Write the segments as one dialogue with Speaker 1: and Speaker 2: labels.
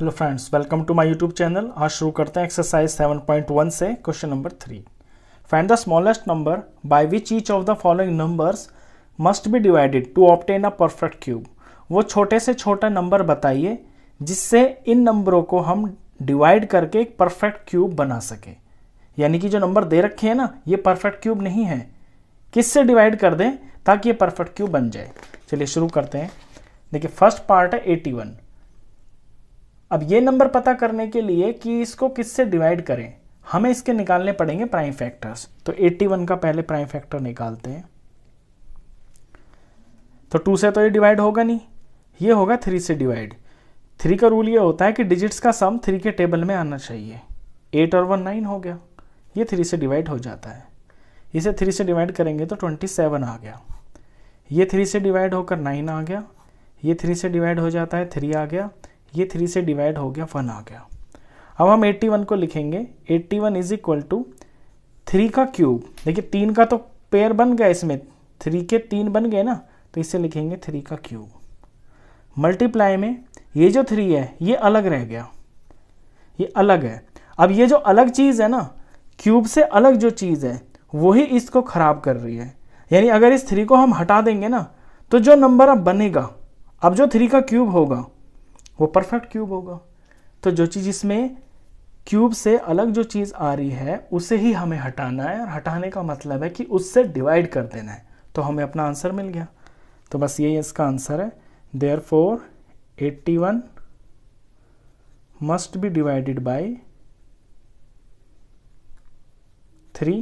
Speaker 1: hello friends welcome to my YouTube channel आज शुरू करते हैं एक्सरसाइज 7.1 से question number three find the smallest number by which each of the following numbers must be divided to obtain a perfect cube वो छोटे से छोटा number बताइए जिससे इन नंबरों को हम डिवाइड करके एक परफेक्ट क्यूब बना सकें यानी कि जो नंबर दे रखे हैं ना ये परफेक्ट क्यूब नहीं है किससे डिवाइड कर दें ताकि ये परफेक्ट क्यूब बन जाए चलिए शुरू करते हैं देखिए फर्स्ट पार्ट है एटी वन अब ये नंबर पता करने के लिए कि इसको किससे डिवाइड करें हमें इसके निकालने पड़ेंगे प्राइम फैक्टर्स तो 81 का पहले प्राइम फैक्टर निकालते हैं तो टू से तो ये डिवाइड होगा नहीं ये होगा थ्री से डिवाइड थ्री का रूल ये होता है कि डिजिट्स का सम थ्री के टेबल में आना चाहिए एट और वन नाइन हो गया ये थ्री से डिवाइड हो जाता है इसे थ्री से डिवाइड करेंगे तो ट्वेंटी सेवन आ गया ये थ्री से डिवाइड होकर नाइन आ गया ये थ्री से डिवाइड हो जाता है थ्री आ गया ये थ्री से डिवाइड हो गया वन आ गया अब हम एट्टी वन को लिखेंगे eighty one is equal to three का क्यूब देखिए तीन का तो पेयर बन गया इसमें थ्री के तीन बन गए ना तो इसे लिखेंगे थ्री का क्यूब मल्टीप्लाई में ये जो थ्री है ये अलग रह गया ये अलग है अब ये जो अलग चीज़ है ना क्यूब से अलग जो चीज़ है वही इसको ख़राब कर रही है यानी अगर इस थ्री को हम हटा देंगे ना तो जो नंबर अब बनेगा अब जो थ्री का क्यूब होगा वो परफेक्ट क्यूब होगा तो जो चीज़ इसमें क्यूब से अलग जो चीज़ आ रही है उसे ही हमें हटाना है और हटाने का मतलब है कि उससे डिवाइड कर देना है तो हमें अपना आंसर मिल गया तो बस यही इसका आंसर है therefore eighty one must be divided by three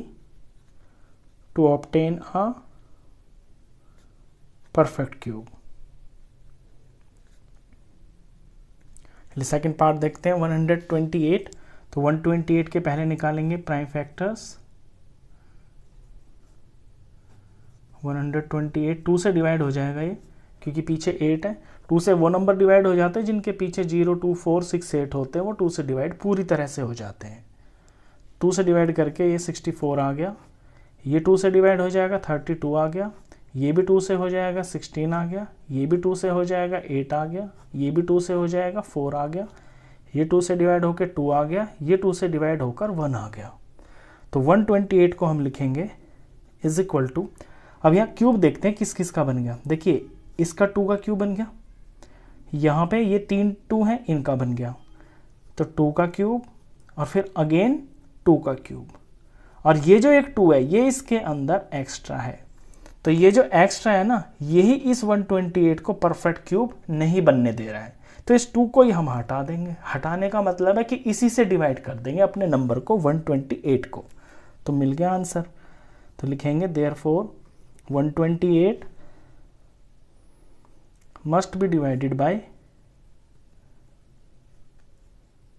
Speaker 1: to obtain a perfect cube second part देखते हैं 128 तो 128 के पहले निकालेंगे प्राइम फैक्टर्स 128 टू से डिवाइड हो जाएगा ये क्योंकि पीछे एट है टू से वो नंबर डिवाइड हो जाते हैं जिनके पीछे zero two four six eight होते हैं वो टू से डिवाइड पूरी तरह से हो जाते हैं टू से डिवाइड करके ये सिक्सटी फोर आ गया ये टू से डिवाइड हो जाएगा थर्टी टू आ गया ये भी टू से हो जाएगा सिक्सटीन आ गया ये भी टू से हो जाएगा एट आ गया ये भी टू से हो जाएगा फोर आ गया ये टू से डिवाइड होकर टू आ गया ये टू से डिवाइड होकर वन आ गया तो वन ट्वेंटी एट को हम लिखेंगे इज इक्वल टू अब यहाँ क्यूब देखते हैं किस किस का बन गया देखिए इसका टू का क्यूब बन गया यहाँ पे ये तीन टू हैं इनका बन गया तो टू का क्यूब और फिर अगेन टू का क्यूब और ये जो एक टू है ये इसके अंदर एक्स्ट्रा है तो ये जो एक्स्ट्रा है ना यही इस 128 को परफेक्ट क्यूब नहीं बनने दे रहा है तो इस टू को ही हम हटा देंगे हटाने का मतलब है कि इसी से डिवाइड कर देंगे अपने नंबर को 128 को तो मिल गया आंसर तो लिखेंगे therefore one twenty eight must be divided by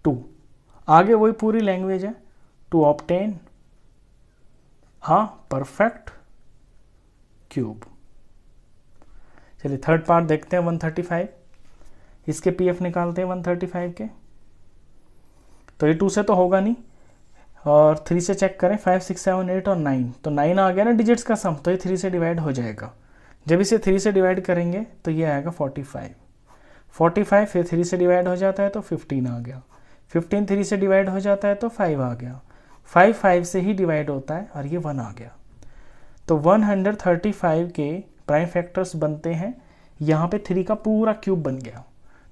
Speaker 1: two आगे वही पूरी लैंग्वेज है टू ऑप्टेन हाँ परफेक्ट क्यूब चलिए थर्ड पार्ट देखते हैं 135 इसके पीएफ निकालते हैं 135 के तो ये टू से तो होगा नहीं और थ्री से चेक करें फाइव सिक्स सेवन एट और नाइन तो नाइन आ गया ना डिजिट्स का सम तो ये थ्री से डिवाइड हो जाएगा जब इसे थ्री से डिवाइड करेंगे तो ये आएगा फोर्टी फाइव फोर्टी फाइव फिर थ्री से डिवाइड हो जाता है तो फिफ्टीन आ गया फिफ्टीन थ्री से डिवाइड हो जाता है तो फाइव आ गया फाइव फाइव से ही डिवाइड होता है और ये वन आ गया तो 135 के प्राइम फैक्टर्स बनते हैं यहाँ पे थ्री का पूरा क्यूब बन गया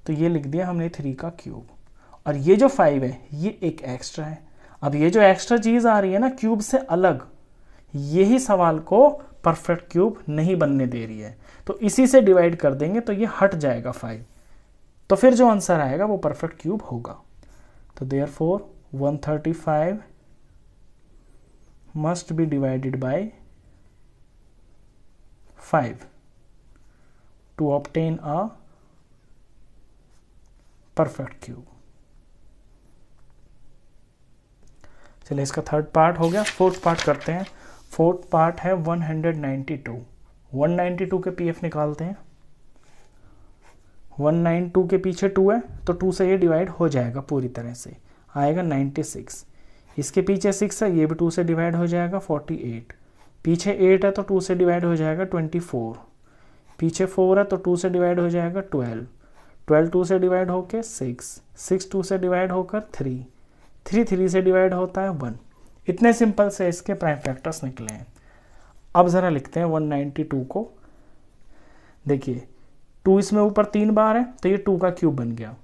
Speaker 1: तो ये लिख दिया हमने थ्री का क्यूब और ये जो फाइव है ये एक एक्स्ट्रा है अब ये जो एक्स्ट्रा चीज़ आ रही है ना क्यूब से अलग यही सवाल को परफेक्ट क्यूब नहीं बनने दे रही है तो इसी से डिवाइड कर देंगे तो ये हट जाएगा फाइव तो फिर जो आंसर आएगा वो परफेक्ट क्यूब होगा तो therefore one thirty five must be divided by 5 to obtain a perfect cube चलिए इसका थर्ड पार्ट हो गया फोर्थ पार्ट करते हैं फोर्थ पार्ट है 192 192 के पीएफ निकालते हैं 192 के पीछे 2 है तो 2 से ये डिवाइड हो जाएगा पूरी तरह से आएगा 96 इसके पीछे 6 है ये भी 2 से डिवाइड हो जाएगा 48 पीछे एट है तो टू से डिवाइड हो जाएगा ट्वेंटी फोर पीछे फोर है तो टू से डिवाइड हो जाएगा ट्वेल्व ट्वेल्व टू से डिवाइड होकर सिक्स सिक्स टू से डिवाइड होकर थ्री थ्री थ्री से डिवाइड होता है वन इतने सिंपल से इसके प्राइम फैक्टर्स निकले हैं अब ज़रा लिखते हैं वन नाइन्टी टू को देखिए टू इसमें ऊपर तीन बार है तो ये टू का क्यूब बन गया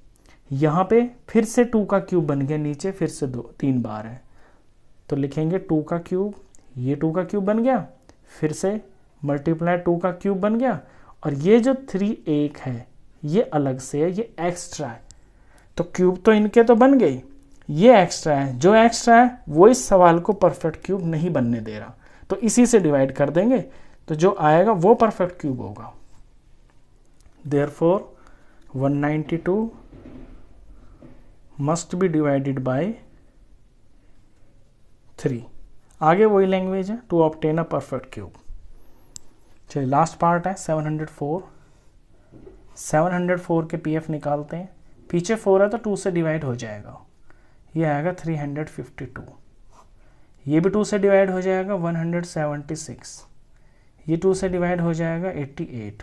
Speaker 1: यहाँ पे फिर से टू का क्यूब बन गया नीचे फिर से दो तीन बार है तो लिखेंगे टू का क्यूब ये टू का क्यूब बन गया फिर से मल्टीप्लाई टू का क्यूब बन गया और ये जो थ्री एक है ये अलग से है ये एक्स्ट्रा है तो क्यूब तो इनके तो बन गई ये एक्स्ट्रा है जो एक्स्ट्रा है वो इस सवाल को परफेक्ट क्यूब नहीं बनने दे रहा तो इसी से डिवाइड कर देंगे तो जो आएगा वो परफेक्ट क्यूब होगा therefore one ninety two must be divided by three आगे वही लैंग्वेज है to obtain a perfect cube चलिए लास्ट पार्ट है 704 704 के पीएफ निकालते हैं पीछे फोर है तो टू से डिवाइड हो जाएगा ये आएगा 352 ये भी टू से डिवाइड हो जाएगा 176 ये टू से डिवाइड हो जाएगा 88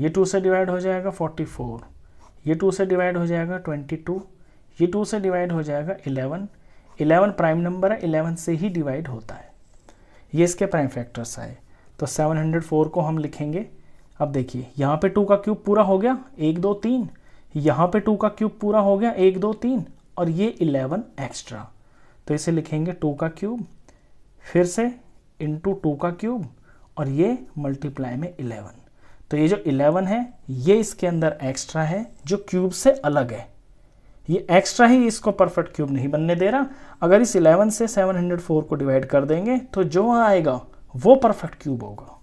Speaker 1: ये टू से डिवाइड हो जाएगा 44 ये टू से डिवाइड हो जाएगा 22 ये टू से डिवाइड हो जाएगा इलेवन प्राइम नंबर है इलेवन से ही डिवाइड होता है ये इसके प्राइम फैक्टर्स आए तो सेवन हंड्रेड फोर को हम लिखेंगे अब देखिए यहाँ पे टू का क्यूब पूरा हो गया एक दो तीन यहाँ पे टू का क्यूब पूरा हो गया एक दो तीन और ये इलेवन एक्स्ट्रा तो इसे लिखेंगे टू का क्यूब फिर से इंटू टू का क्यूब और ये मल्टीप्लाई में इलेवन तो ये जो इलेवन है ये इसके अंदर एक्स्ट्रा है जो क्यूब से अलग है ये एक्स्ट्रा ही इसको परफेक्ट क्यूब नहीं बनने दे रहा अगर इस 11 से 704 को डिवाइड कर देंगे तो जो आएगा वो परफेक्ट क्यूब होगा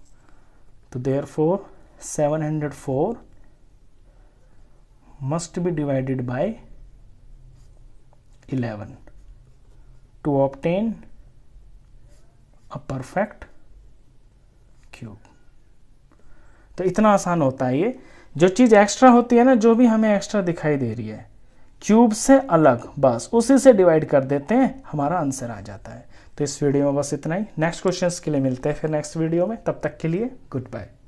Speaker 1: तो therefore seven hundred four must be divided by 11 to obtain a perfect cube तो इतना आसान होता है ये जो चीज़ एक्स्ट्रा होती है ना जो भी हमें एक्स्ट्रा दिखाई दे रही है क्यूब से अलग बस उसी से डिवाइड कर देते हैं हमारा आंसर आ जाता है तो इस वीडियो में बस इतना ही नेक्स्ट क्वेश्चंस के लिए मिलते हैं फिर नेक्स्ट वीडियो में तब तक के लिए गुड बाय